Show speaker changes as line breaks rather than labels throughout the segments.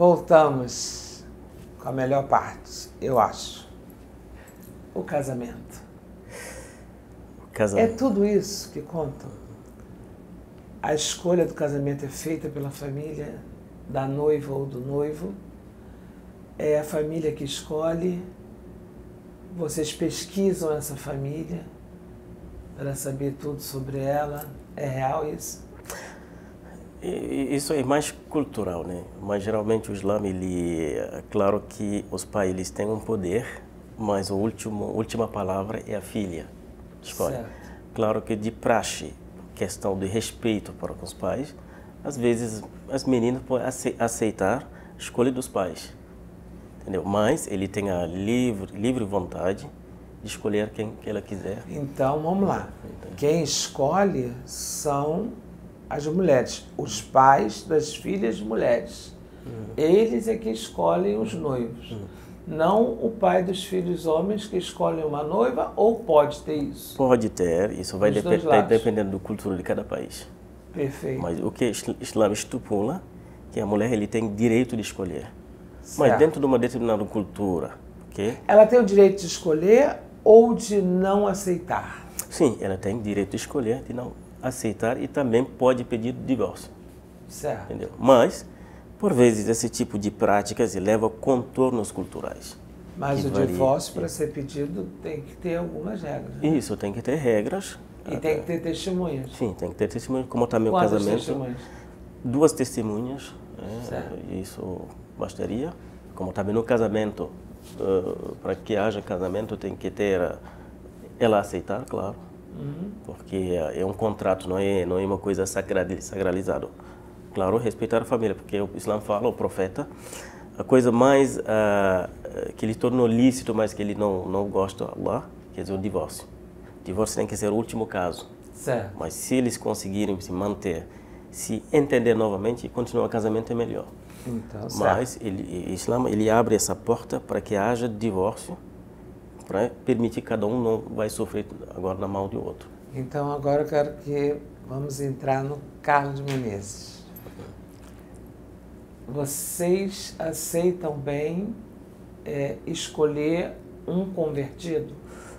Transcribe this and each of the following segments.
voltamos com a melhor parte, eu acho. O casamento. O casamento. É tudo isso que contam. A escolha do casamento é feita pela família da noiva ou do noivo. É a família que escolhe. Vocês pesquisam essa família para saber tudo sobre ela. É real isso?
Isso é mais cultural, né? Mas geralmente o Islã, ele, é claro que os pais eles têm um poder, mas a última última palavra é a filha. Escolhe. Certo. Claro que de praxe, questão de respeito para com os pais, às vezes as meninas podem aceitar a escolha dos pais, entendeu? Mas ele tem a livre livre vontade de escolher quem que ela quiser.
Então vamos lá. Então. Quem escolhe são as mulheres, os pais das filhas mulheres. Uhum. Eles é que escolhem os hum. noivos. Uhum. Não o pai dos filhos homens que escolhe uma noiva, ou pode ter isso?
Pode ter, isso vai dep dependendo do cultura de cada país. Perfeito. Mas o que o Islã estipula que a mulher ele tem direito de escolher. Certo. Mas dentro de uma determinada cultura. Okay?
Ela tem o direito de escolher ou de não aceitar?
Sim, ela tem direito de escolher de não, aceitar e também pode pedir divórcio. Certo. Entendeu? Mas, por vezes, esse tipo de práticas leva a contornos culturais. Mas o varia. divórcio,
para ser pedido, tem que ter algumas regras.
Né? Isso, tem que ter regras.
E até... tem que ah, ter testemunhas.
Sim, tem que ter testemunhas, como está meu Quantas casamento. Testemunhas? Duas testemunhas. É, isso bastaria. Como também tá no casamento, uh, ah, para que haja casamento, tem que ter uh, ela aceitar, claro. Porque é um contrato, não é, não é uma coisa sacralizada. Claro, respeitar a família, porque o Islã fala, o profeta, a coisa mais uh, que ele tornou lícito, mas que ele não, não gosta, Allah, quer dizer, o divórcio. O divórcio tem que ser o último caso. Certo. Mas se eles conseguirem se manter, se entender novamente e continuar o casamento é melhor. Então, mas ele, o Islã ele abre essa porta para que haja divórcio para permitir que cada um não vai sofrer agora na mão de outro.
Então agora eu quero que vamos entrar no Carlos Menezes. Vocês aceitam bem é, escolher um convertido?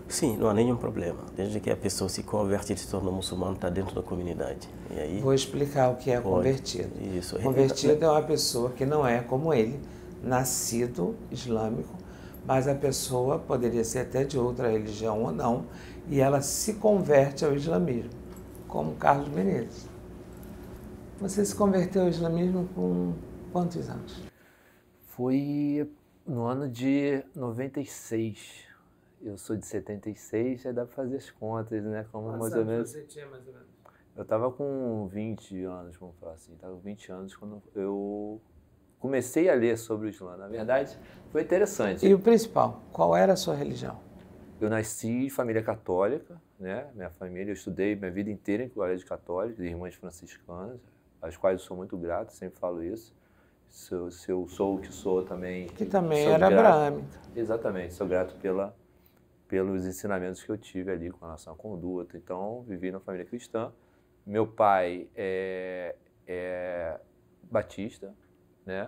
Sim, não há nenhum problema. Desde que a pessoa se converte e se torna muçulmano, está dentro
da comunidade. E aí, Vou explicar o que é pode. convertido. Isso. Convertido é uma pessoa que não é como ele, nascido islâmico, mas a pessoa poderia ser até de outra religião ou não, e ela se converte ao islamismo, como Carlos Menezes. Você se converteu ao islamismo com quantos
anos? Foi no ano de 96. Eu sou de 76, já dá para fazer as contas, né? Como Nossa, mais ou menos. Você
tinha mais ou menos?
Eu estava com 20 anos, vamos falar assim, estava com 20 anos quando eu comecei a ler sobre o Islã. Na verdade, foi interessante. E o
principal, qual era a sua religião?
Eu nasci em família católica, né? Minha família, eu estudei minha vida inteira em colégio católico, de irmãs franciscanas, às quais eu sou muito grato, sempre falo isso. Se eu, se eu sou o que sou também. Que também era grato, Exatamente, sou grato pela, pelos ensinamentos que eu tive ali com relação à conduta. Então, vivi numa família cristã. Meu pai é, é batista, né?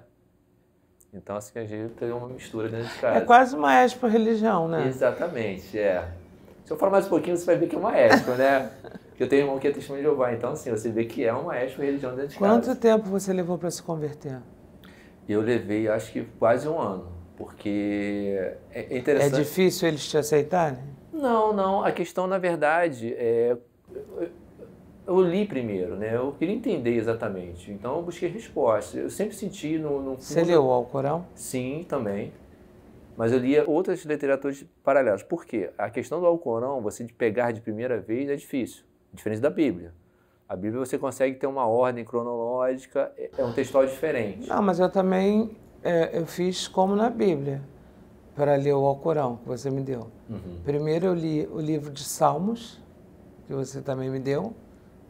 Então, assim, a gente tem uma mistura dentro de é casa. É quase
uma expo religião, né?
Exatamente, é.
Se eu falar mais um pouquinho, você vai ver que é uma expo,
né? Porque eu tenho um irmão que é testemunho de Jeová, então, assim, você vê que é uma expo religião dentro de Quanto
casa. Quanto tempo você levou para se converter?
Eu levei, acho que quase um ano, porque é, é interessante... É difícil
eles te aceitarem? Não,
não. A questão, na verdade, é eu li primeiro, né? Eu queria entender exatamente. Então eu busquei respostas. Eu sempre senti no,
no fundo... Você leu o
Alcorão? Sim, também. Mas eu lia outras literaturas paralelas. Por quê? A questão do Alcorão, você de pegar de primeira vez é difícil. Diferente da Bíblia. A Bíblia você consegue ter uma ordem cronológica, é, é um textual diferente. Não, mas eu
também é, eu fiz como na Bíblia, para ler o Alcorão que você me deu. Uhum. Primeiro eu li o livro de Salmos, que você também me deu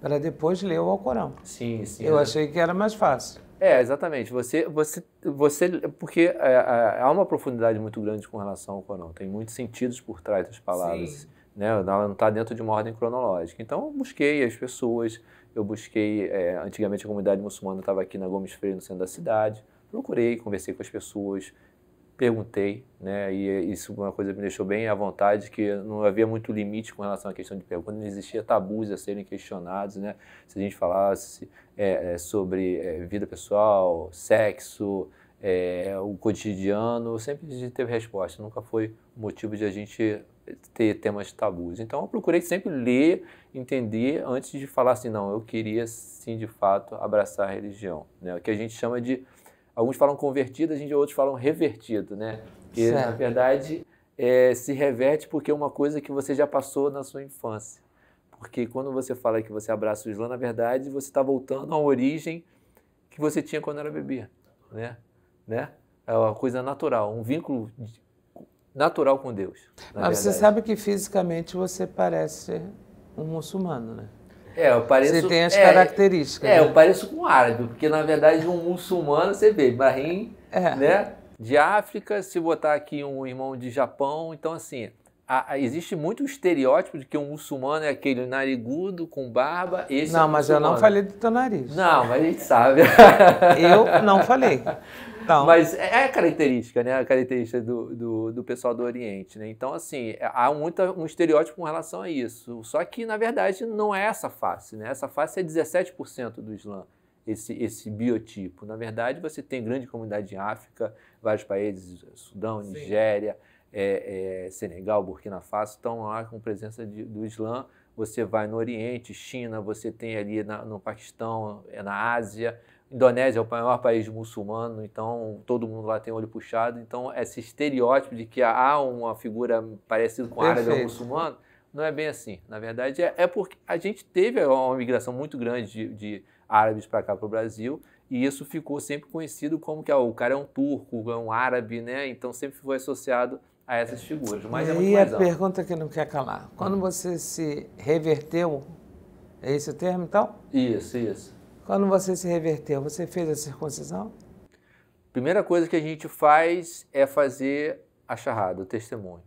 para depois ler o Alcorão. Sim, sim. Eu é. achei que era mais fácil.
É, exatamente. Você, você, você porque é, é, há uma profundidade muito grande com relação ao Corão. Tem muitos sentidos por trás das palavras. Sim. Né? Ela não está dentro de uma ordem cronológica. Então, eu busquei as pessoas. Eu busquei. É, antigamente, a comunidade muçulmana estava aqui na Gomes Freire, no centro da cidade. Procurei, conversei com as pessoas, perguntei, né? E isso uma coisa me deixou bem à vontade, que não havia muito limite com relação à questão de perguntas, não existia tabus a serem questionados, né? Se a gente falasse é, é, sobre é, vida pessoal, sexo, é, o cotidiano, sempre a gente teve resposta, nunca foi motivo de a gente ter temas tabus. Então eu procurei sempre ler, entender antes de falar assim, não, eu queria sim de fato abraçar a religião, né? O que a gente chama de alguns falam convertido, a gente outros falam revertido, né? Que certo. na verdade é, se reverte porque é uma coisa que você já passou na sua infância. Porque quando você fala que você abraça o Islã, na verdade você está voltando à origem que você tinha quando era bebê, né? né? É uma coisa natural, um vínculo natural com Deus. Mas
verdade. você sabe que fisicamente você parece um muçulmano, né? É, eu pareço. Você tem as é, características. É, né? eu pareço
com um árabe, porque na verdade um muçulmano, você vê, Ibrahim, é. né? De África, se botar aqui um irmão de Japão, então assim. A, a, existe muito o estereótipo de que um muçulmano é aquele narigudo com barba. Esse é não, é mas eu não falei
do teu nariz. Não, mas a gente sabe. eu não falei. Então. Mas é, é a característica,
né? A característica do, do, do pessoal do Oriente, né? Então, assim, é, há muito um estereótipo com relação a isso. Só que, na verdade, não é essa face, né? Essa face é 17% do Islã, esse, esse biotipo. Na verdade, você tem grande comunidade em África, vários países, Sudão, Sim. Nigéria, é, é, Senegal, Burkina Faso, estão lá com presença de, do Islã. Você vai no Oriente, China, você tem ali na, no Paquistão, é na Ásia Indonésia é o maior país muçulmano, então todo mundo lá tem olho puxado. Então, esse estereótipo de que há uma figura parecida com Perfeito. árabe ou muçulmano, não é bem assim. Na verdade, é, é porque a gente teve uma migração muito grande de, de árabes para cá, para o Brasil, e isso ficou sempre conhecido como que ah, o cara é um turco, é um árabe, né? Então, sempre foi associado a essas figuras. Mas é e é aí a
pergunta que não quer calar. Quando você se reverteu, é esse o termo, então? Isso, isso. Quando você se reverteu, você fez a circuncisão?
Primeira coisa que a gente faz é fazer a charrada, o testemunho.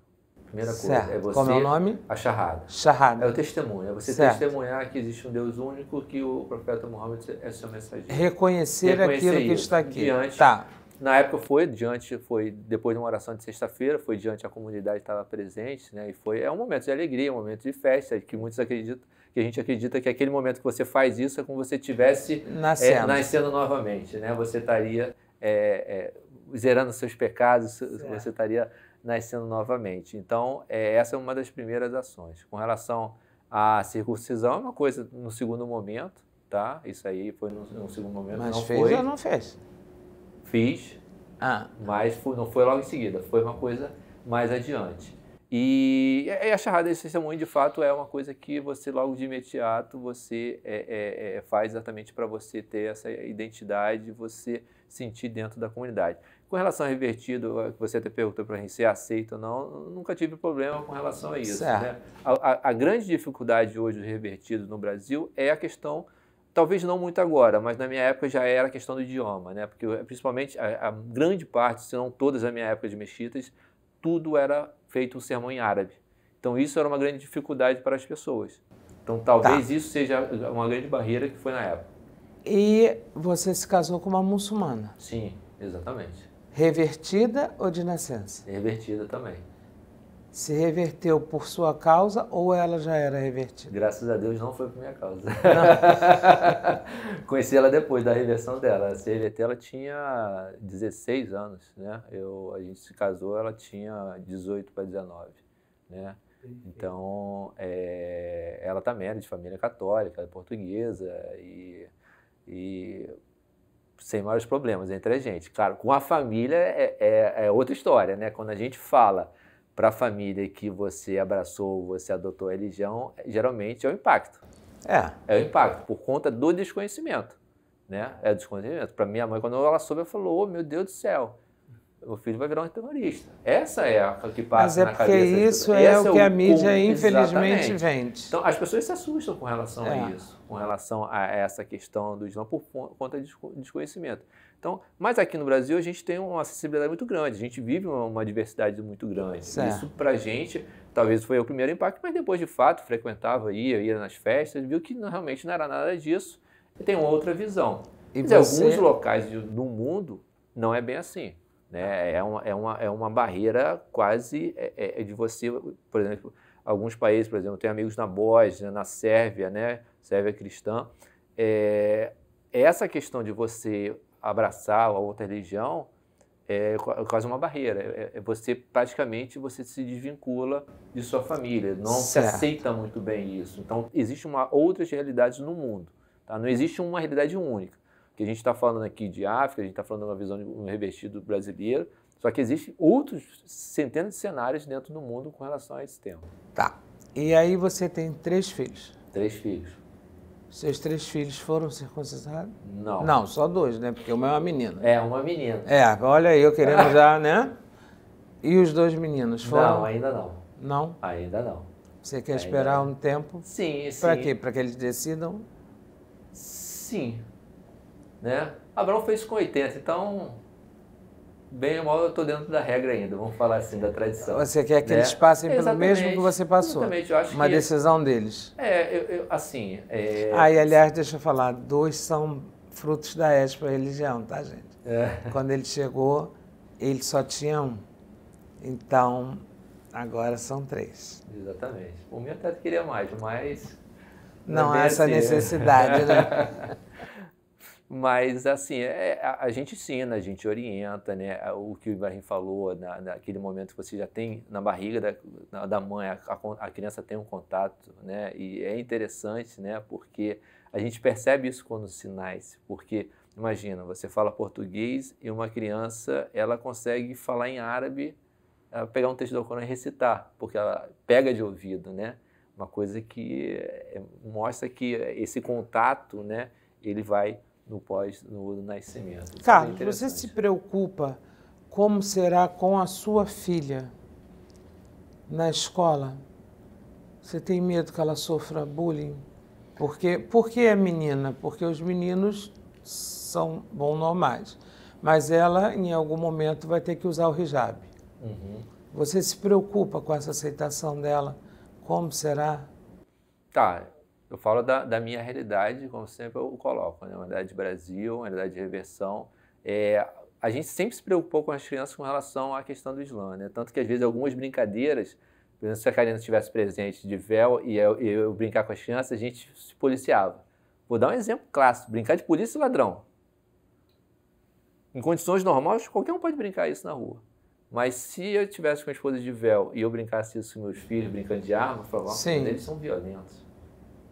Primeira coisa certo. é você. Como é o nome? A charrada. Charrada. É o testemunho. É você certo. testemunhar que existe um Deus único, que o profeta Muhammad é seu mensageiro. Reconhecer, Reconhecer aquilo que está aqui. Diante, tá. Na época foi diante, foi depois de uma oração de sexta-feira, foi diante a comunidade estava presente, né? E foi é um momento de alegria, é um momento de festa que muitos acreditam porque a gente acredita que aquele momento que você faz isso é como se você tivesse nascendo, é, nascendo novamente, né? Você estaria é, é, zerando seus pecados, você estaria nascendo novamente. Então, é, essa é uma das primeiras ações. Com relação à circuncisão, é uma coisa no segundo momento, tá? Isso aí foi no, no segundo momento. Mas não fez foi. ou não fez? Fiz, ah. mas não foi logo em seguida, foi uma coisa mais adiante. E, e é, é a charrada testemunho, de fato, é uma coisa que você logo de imediato você é, é, é faz exatamente para você ter essa identidade, você sentir dentro da comunidade. Com relação a revertido, que você até perguntou para mim se é aceito ou não, nunca tive problema com relação a isso. Né? A, a, a, grande dificuldade hoje do revertido no Brasil é a questão, talvez não muito agora, mas na minha época já era a questão do idioma, né? porque principalmente a, a grande parte, se não todas a minha época de mexitas, tudo era feito um sermão em árabe. Então isso era uma grande dificuldade para as pessoas. Então talvez tá. isso seja uma grande barreira que foi na época.
E você se casou com uma muçulmana? Sim,
exatamente.
Revertida ou de nascença? Revertida também se reverteu por sua causa ou ela já era revertida? Graças a Deus não foi por minha causa.
Conheci ela depois da reversão dela. Se reverteu, ela tinha 16 anos, né? Eu, a gente se casou, ela tinha 18 para 19, né? Então, é, ela também era de família católica, portuguesa e, e sem maiores problemas entre a gente. Claro, com a família é, é, é outra história, né? Quando a gente fala para a família que você abraçou, você adotou a religião, geralmente é o impacto.
É. É o impacto,
por conta do desconhecimento. Né? É o desconhecimento. Para minha mãe, quando ela soube, ela falou: oh, meu Deus do céu, meu filho vai virar um terrorista. Essa é a que passa na cabeça. Mas é porque isso é o é que a mídia, o... infelizmente, Exatamente. vende. Então, as pessoas se assustam com relação é. a isso, com relação a essa questão do Islã, por conta de desconhecimento. Então, mas aqui no Brasil a gente tem uma acessibilidade muito grande, a gente vive uma, uma diversidade muito grande. Certo. Isso para gente talvez foi o primeiro impacto, mas depois de fato frequentava, ia, ia nas festas, viu que não, realmente não era nada disso e tem outra visão. E mas você... alguns locais do mundo não é bem assim. Né? É, uma, é, uma, é uma barreira quase é, é, é de você, por exemplo, alguns países, por exemplo, tem amigos na Bósnia, na Sérvia, né? Sérvia cristã. É, essa questão de você abraçar a outra religião, é quase uma barreira. É, é, você praticamente você se desvincula de sua família, não certo. se aceita muito bem isso. Então existe uma outras realidades no mundo. Tá? Não existe uma realidade única. Que a gente está falando aqui de África, a gente está falando de uma visão de um revestido brasileiro. Só que existem outros centenas de cenários dentro do mundo com
relação a esse tema. Tá. E aí você tem três filhos? Três filhos. Seus três filhos foram circuncidados? Não. Não, só dois, né? Porque uma é uma menina. É, uma menina. É, olha aí, eu querendo já, né? E os dois meninos foram? Não, ainda não. Não? Ainda não. Você quer ainda esperar não. um tempo? Sim, sim. Para quê? Para que eles decidam? Sim.
Né? Abraão fez com 80, então bem ou mal, eu estou dentro da regra ainda, vamos falar assim, da tradição. Você quer que né? eles
passem exatamente, pelo mesmo que você passou. Exatamente, eu acho Uma que... decisão deles. É,
eu, eu assim... É... Ah, e aliás,
deixa eu falar, dois são frutos da para religião, tá, gente? É. Quando ele chegou, ele só tinha um. Então, agora são três. Exatamente.
o meu até queria mais, mas... Não há essa assim. necessidade, né? Mas, assim, é, a, a, gente ensina, a gente orienta, né? O que o Ibrahim falou, na, naquele momento que você já tem na barriga da, na, da mãe, a, a, a, criança tem um contato, né? E é interessante, né? Porque a gente percebe isso quando se nasce, porque, imagina, você fala português e uma criança, ela consegue falar em árabe, pegar um texto do Alcorão e recitar, porque ela pega de ouvido, né? Uma coisa que é, mostra que esse contato, né? Ele vai no pós no nascimento. Isso é Carlos, é você se
preocupa como será com a sua filha na escola? Você tem medo que ela sofra bullying? Porque por que é menina? Porque os meninos são bom normais, mas ela em algum momento vai ter que usar o hijab. Uhum. Você se preocupa com essa aceitação dela? Como será?
Tá, eu falo da, da minha realidade, como sempre eu coloco, né? uma realidade de Brasil, uma realidade de reversão. É, a gente sempre se preocupou com as crianças com relação à questão do Islã, né? tanto que às vezes algumas brincadeiras, por exemplo, se a Karina estivesse presente de véu e eu, eu brincar com as crianças, a gente se policiava. Vou dar um exemplo clássico: brincar de polícia e ladrão. Em condições normais, qualquer um pode brincar isso na rua. Mas se eu tivesse com a esposa de véu e eu brincasse isso com meus filhos, brincando de arma, por favor, eles são violentos.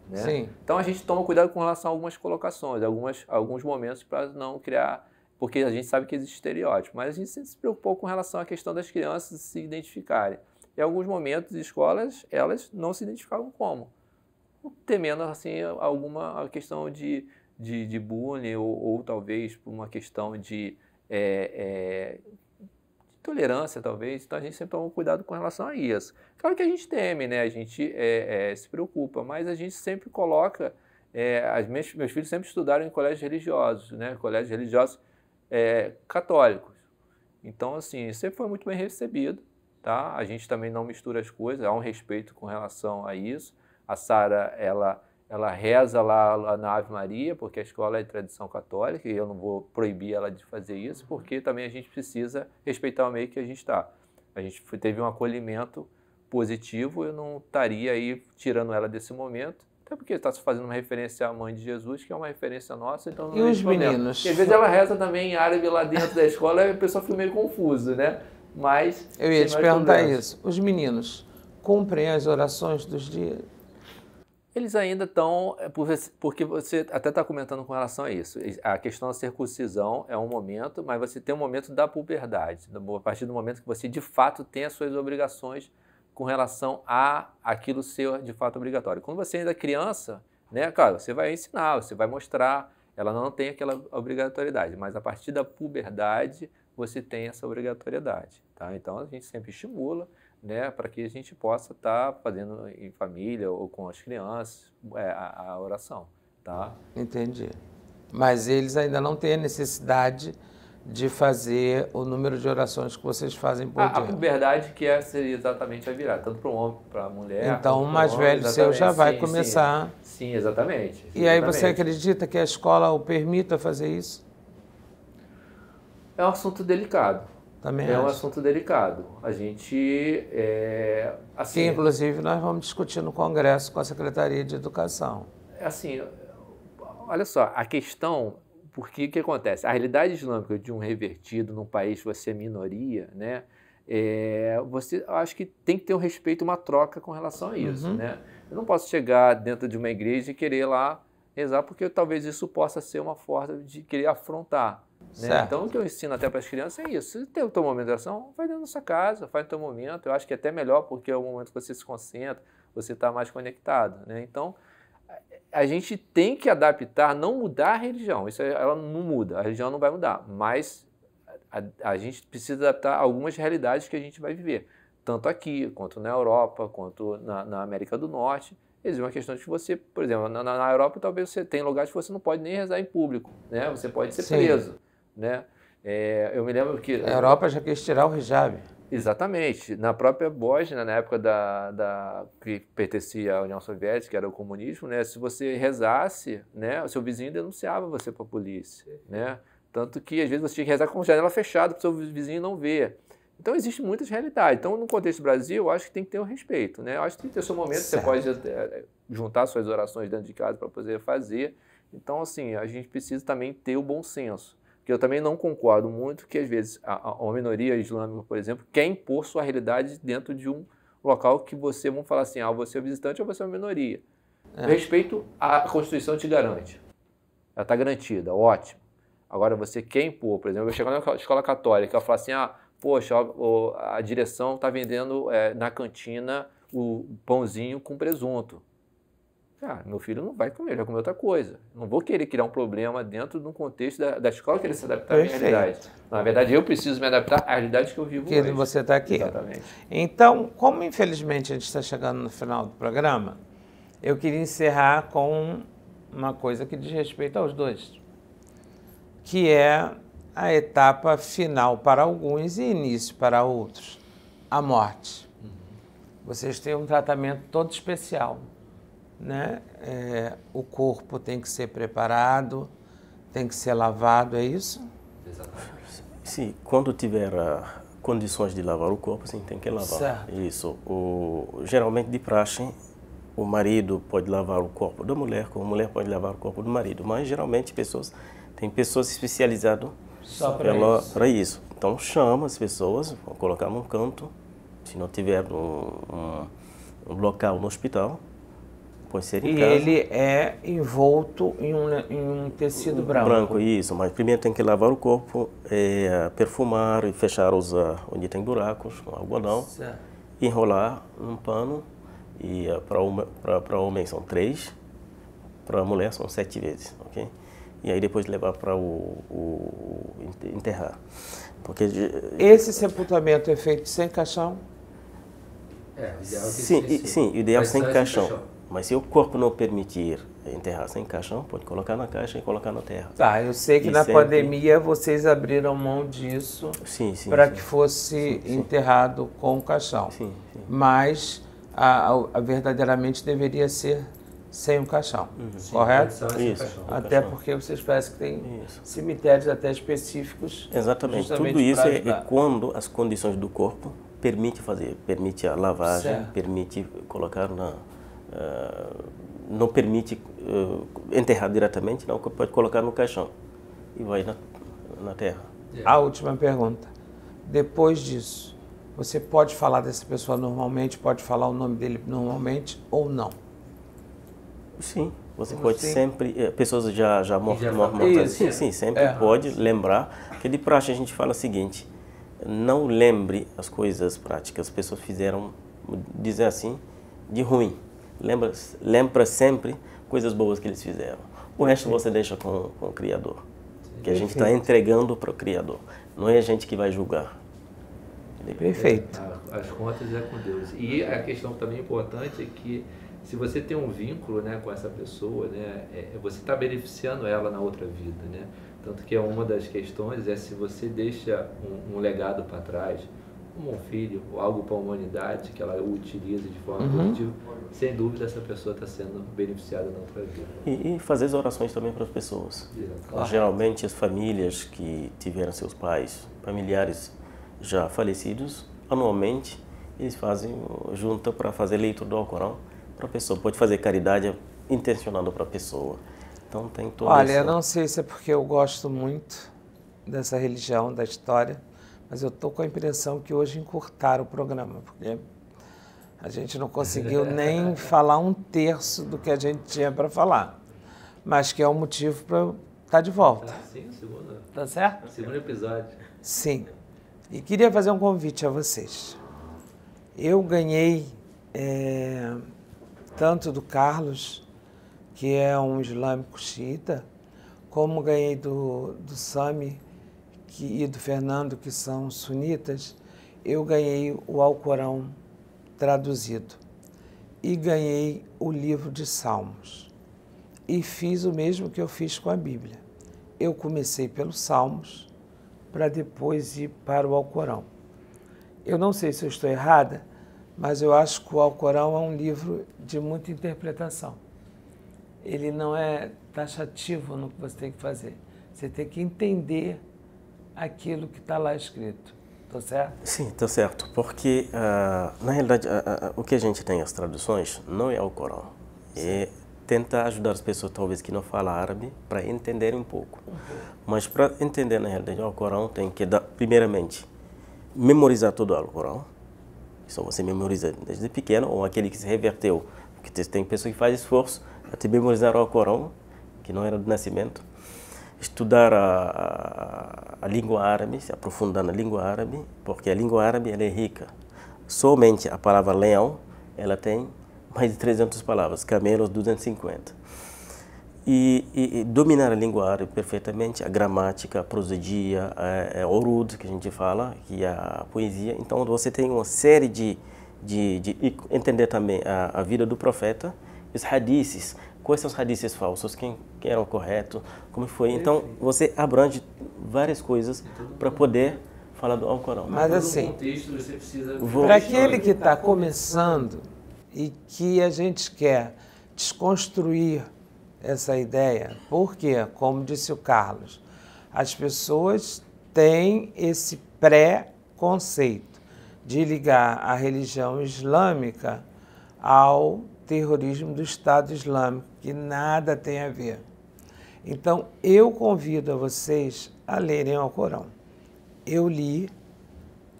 Né? Então a gente toma cuidado com relação a algumas colocações, algumas, alguns momentos para não criar, porque a gente sabe que existe estereótipo, mas a gente se preocupou com relação à questão das crianças se identificarem. Em alguns momentos, escolas, elas não se identificavam como, temendo assim alguma questão de, de, de bullying ou, ou talvez por uma questão de é, é, tolerância talvez. Então a gente sempre toma cuidado com relação a isso. Claro que a gente teme, né? A gente é, é, se preocupa, mas a gente sempre coloca. É, as minhas, meus filhos sempre estudaram em colégios religiosos, né? Colégios religiosos é, católicos. Então, assim, sempre foi muito bem recebido, tá? A gente também não mistura as coisas, há um respeito com relação a isso. A Sara, ela ela reza lá, na Ave Maria, porque a escola é de tradição católica e eu não vou proibir ela de fazer isso, uhum. porque também a gente precisa respeitar o meio que a gente está. A gente teve um acolhimento positivo, eu não estaria aí tirando ela desse momento, até porque está se fazendo uma referência à mãe de Jesus, que é uma referência nossa, então não E os meninos? às vezes ela reza também em árabe lá dentro da escola, e a pessoa fica meio confusa, né? Mas... Eu ia te perguntar isso.
Os meninos cumprem as orações dos dias?
eles ainda estão, eh, porque você até está comentando com relação a isso, a questão da circuncisão é um momento, mas você tem um momento da puberdade, a partir do momento que você de fato tem as suas obrigações com relação a aquilo ser de fato obrigatório. Quando você ainda é criança, né, cara, você vai ensinar, você vai mostrar, ela não tem aquela obrigatoriedade, mas a partir da puberdade você tem essa obrigatoriedade, tá? Então a gente sempre estimula, né, para que a gente possa estar tá fazendo em família ou com as crianças é, a, a, oração,
tá? Entendi. Mas eles ainda não têm a necessidade de fazer o número de orações que vocês fazem por a, dia. A
verdade que é seria exatamente a virar, tanto para o homem, para a mulher. Então, o mais homem, velho exatamente. seu já vai sim, começar. Sim, sim exatamente, exatamente. E aí você
acredita que a escola o permita fazer isso? É um assunto delicado. Também é acho. um assunto
delicado. A gente. É,
assim, que, inclusive, nós vamos discutir no Congresso com a Secretaria de Educação.
Assim, olha só, a questão. Porque o que acontece? A realidade islâmica de um revertido num país que você é minoria, né? É, você acho que tem que ter um respeito, uma troca com relação a isso, uhum. né? Eu não posso chegar dentro de uma igreja e querer lá rezar, porque talvez isso possa ser uma forma de querer afrontar. Né? Então, o que eu ensino até para as crianças é isso. Se tem o teu momento de oração, vai dentro da sua casa, faz o teu momento. Eu acho que é até melhor, porque é o momento que você se concentra, você está mais conectado. Né? Então, a gente tem que adaptar, não mudar a religião. Isso é, ela não muda, a religião não vai mudar. Mas a, a gente precisa adaptar algumas realidades que a gente vai viver, tanto aqui, quanto na Europa, quanto na, na América do Norte. Existe uma questão de que você, por exemplo, na, na Europa talvez você tenha lugares que você não pode nem rezar em público, né? Você pode ser Sim. preso. Né? É, eu me lembro que... A Europa já
quis tirar o hijab.
Exatamente. Na própria Bósnia, na época da, da, que pertencia à União Soviética, que era o comunismo, né, se você rezasse, né, o seu vizinho denunciava você para a polícia. Né? Tanto que, às vezes, você tinha que rezar com a janela fechada para o seu vizinho não ver. Então, existem muitas realidades. Então, no contexto do Brasil, eu acho que tem que ter o um respeito. Né? Eu acho que tem que ter o seu momento, certo. você pode é, juntar suas orações dentro de casa para poder fazer. Então, assim, a gente precisa também ter o bom senso que eu também não concordo muito que às vezes a, a, minoria islâmica, por exemplo, quer impor sua realidade dentro de um local que você vão falar assim, ah, você é visitante ou você é uma minoria. É. Respeito à Constituição te garante. Ela está garantida, ótimo. Agora você quer impor, por exemplo, eu chegar na escola católica e falar assim, ah, poxa, a, a direção está vendendo é, na cantina o pãozinho com presunto. Cara, ah, meu filho não vai comer, ele vai comer outra coisa. Não vou querer criar um problema dentro de um contexto da, da escola que ele se adaptar Perfeito. à realidade. Na verdade, eu preciso me adaptar à realidade que eu vivo que hoje. você
está aqui. Exatamente. Então, como infelizmente a gente está chegando no final do programa, eu queria encerrar com uma coisa que diz respeito aos dois, que é a etapa final para alguns e início para outros, a morte. Uhum. Vocês têm um tratamento todo especial né? É, o corpo tem que ser preparado, tem que ser lavado, é isso? Exatamente. Sim,
quando tiver uh, condições de lavar o corpo, sim, tem que lavar. Certo. Isso. O, geralmente de praxe, o marido pode lavar o corpo da mulher, como a mulher pode lavar o corpo do marido, mas geralmente pessoas tem pessoas especializadas só para isso. isso. Então chama as pessoas, colocar num canto, se não tiver um, um, um local no hospital, e ele
é envolto em um, em um tecido branco. Branco,
isso. Mas primeiro tem que lavar o corpo, é, perfumar e fechar os, ah, onde tem buracos com algodão. Certo. Enrolar um pano. E ah, para homem são três, para mulher são sete vezes, ok? E aí depois levar para o, o, enterrar. Porque de, Esse
sepultamento é feito sem caixão? É, o ideal é que sim, sim, o ideal sem caixão.
caixão. Mas se o corpo não permitir enterrar sem caixão, pode colocar na caixa e colocar na terra. Tá, eu sei que e na sempre... pandemia
vocês abriram mão disso para que fosse sim, sim. enterrado com caixão. Sim, sim. Mas a, a, verdadeiramente deveria ser sem o caixão, uhum. correto? Sim, isso, caixão. Até porque vocês parecem que tem isso. cemitérios até específicos. Exatamente, tudo isso é, é
quando as condições do corpo permite fazer, permite a lavagem, certo. permite colocar na ah, não permite uh, enterrar diretamente, não, pode colocar no caixão e vai na, na terra.
É. A última pergunta. Depois disso, você pode falar dessa pessoa normalmente, pode falar o nome dele normalmente ou não? Sim, você, pode assim? sempre.
Eh, pessoas já, já mortas. Mor sim, é. sim, sempre é. pode lembrar. Que de praxe a gente fala o seguinte: não lembre as coisas práticas. As pessoas fizeram, dizer assim, de ruim. Lembra, lembra sempre coisas boas que eles fizeram. O resto você deixa com, com o Criador. Que a gente está entregando para o Criador. Não é a gente que vai julgar. Perfeito.
Ah, as contas é com Deus. E a questão também importante é que se você tem um vínculo né, com essa pessoa, né, é, é você está beneficiando ela na outra vida. Né? Tanto que é uma das questões é se você deixa um, um legado para trás, como um filho, ou algo para a humanidade que ela utilize de forma uhum. positiva, sem dúvida essa pessoa está sendo beneficiada na outra vida.
E, e fazer as orações também para as pessoas. Claro. Geralmente as famílias que tiveram seus pais, familiares já falecidos, anualmente eles fazem junta para fazer leitura do Alcorão para a pessoa. Pode fazer caridade intencionada para a pessoa.
Então tem toda Olha, essa... eu não sei se é porque eu gosto muito dessa religião, da história, mas eu estou com a impressão que hoje encurtaram o programa, porque a gente não conseguiu nem falar um terço do que a gente tinha para falar, mas que é um motivo para estar tá de volta.
Ah, sim, segunda. Tá certo? Segundo episódio.
Sim. E queria fazer um convite a vocês. Eu ganhei é, tanto do Carlos, que é um islâmico xiita, como ganhei do, do Sami, que, e do Fernando, que são sunitas, eu ganhei o Alcorão traduzido e ganhei o livro de Salmos. E fiz o mesmo que eu fiz com a Bíblia. Eu comecei pelos Salmos para depois ir para o Alcorão. Eu não sei se eu estou errada, mas eu acho que o Alcorão é um livro de muita interpretação. Ele não é taxativo no que você tem que fazer. Você tem que entender aquilo que está lá escrito. Estou tá certo?
Sim, estou tá certo. Porque, uh, na realidade, uh, uh, o que a gente tem as traduções não é o Corão. e É tentar ajudar as pessoas, talvez, que não falam árabe, para entenderem um pouco. Uhum. Mas para entender, na realidade, o Corão tem que, dar, primeiramente, memorizar todo o Corão. Só você memoriza desde pequeno, ou aquele que se reverteu. Porque tem pessoas que fazem esforço até memorizar o Corão, que não era do nascimento estudar a, a, a, língua árabe, se aprofundar na língua árabe, porque a língua árabe é rica. Somente a palavra leão, ela tem mais de 300 palavras, camelos 250. E, e, e dominar a língua árabe perfeitamente, a gramática, a prosodia, a, é, a é orud, que a gente fala, e é a poesia. Então você tem uma série de, de, de entender também a, a vida do profeta, os hadices. Quais são os hadices falsos? Quem que era o correto, como foi. Então, você abrange várias coisas então, para poder
falar do Alcorão. Mas assim, para aquele que está começando e que a gente quer desconstruir essa ideia, porque, como disse o Carlos, as pessoas têm esse pré-conceito de ligar a religião islâmica ao terrorismo do Estado Islâmico, que nada tem a ver. Então, eu convido a vocês a lerem o Corão. Eu li,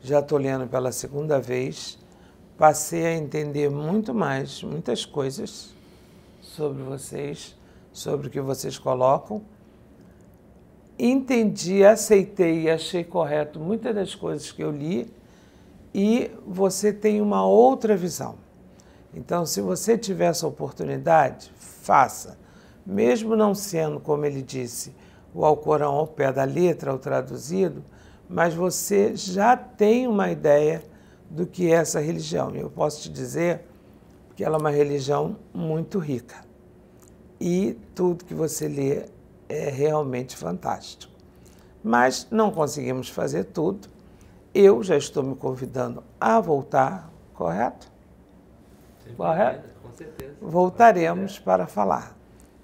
já estou lendo pela segunda vez, passei a entender muito mais, muitas coisas sobre vocês, sobre o que vocês colocam. Entendi, aceitei e achei correto muitas das coisas que eu li e você tem uma outra visão. Então, se você tiver essa oportunidade, faça mesmo não sendo, como ele disse, o Alcorão ao pé da letra, o traduzido, mas você já tem uma ideia do que é essa religião. Eu posso te dizer que ela é uma religião muito rica. E tudo que você lê é realmente fantástico. Mas não conseguimos fazer tudo. Eu já estou me convidando a voltar, correto?
Sem correto?
com certeza. Voltaremos para falar.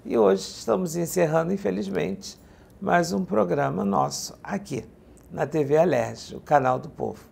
E hoje estamos encerrando, infelizmente, mais um programa nosso aqui na TV Alerj, o canal do povo.